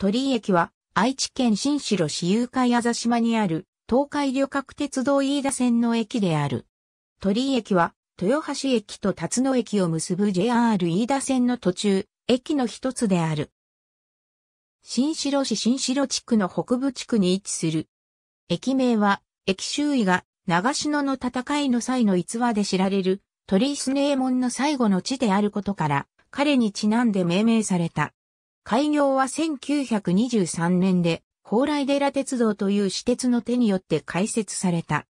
鳥居駅は、愛知県新城市有海あざ島にある、東海旅客鉄道飯田線の駅である。鳥居駅は、豊橋駅と辰野駅を結ぶ JR 飯田線の途中、駅の一つである。新城市新城地区の北部地区に位置する。駅名は、駅周囲が長篠の戦いの際の逸話で知られる鳥居スネー門の最後の地であることから、彼にちなんで命名された。開業は1923年で、高麗寺鉄道という私鉄の手によって開設された。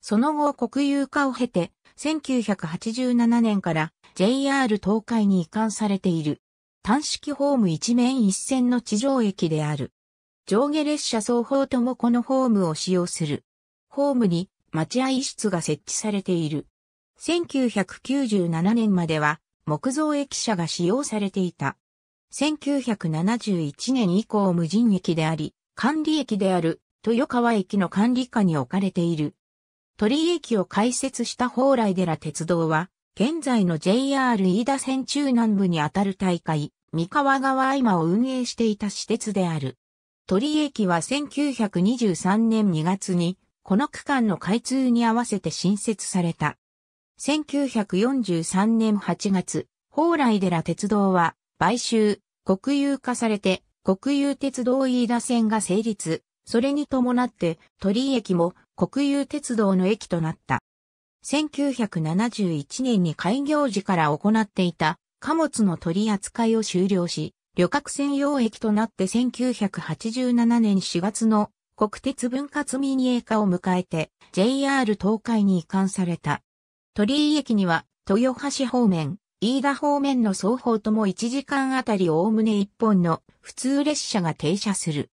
その後国有化を経て、1987年から JR 東海に移管されている。単式ホーム一面一線の地上駅である。上下列車双方ともこのホームを使用する。ホームに待合室が設置されている。1997年までは木造駅舎が使用されていた。1971年以降無人駅であり、管理駅である豊川駅の管理下に置かれている。鳥居駅を開設した蓬莱寺鉄道は、現在の JR 飯田線中南部にあたる大会、三河川合間を運営していた私鉄である。鳥居駅は1923年2月に、この区間の開通に合わせて新設された。1943年8月、蓬莱寺鉄道は買収、国有化されて、国有鉄道飯田線が成立、それに伴って鳥居駅も国有鉄道の駅となった。1971年に開業時から行っていた貨物の取り扱いを終了し、旅客専用駅となって1987年4月の国鉄分割民営化を迎えて JR 東海に移管された。鳥居駅には豊橋方面、飯田方面の双方とも1時間あたりおおむね1本の普通列車が停車する。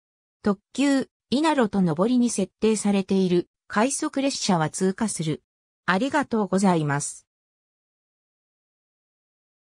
特急、稲路と上りに設定されている快速列車は通過する。ありがとうございます。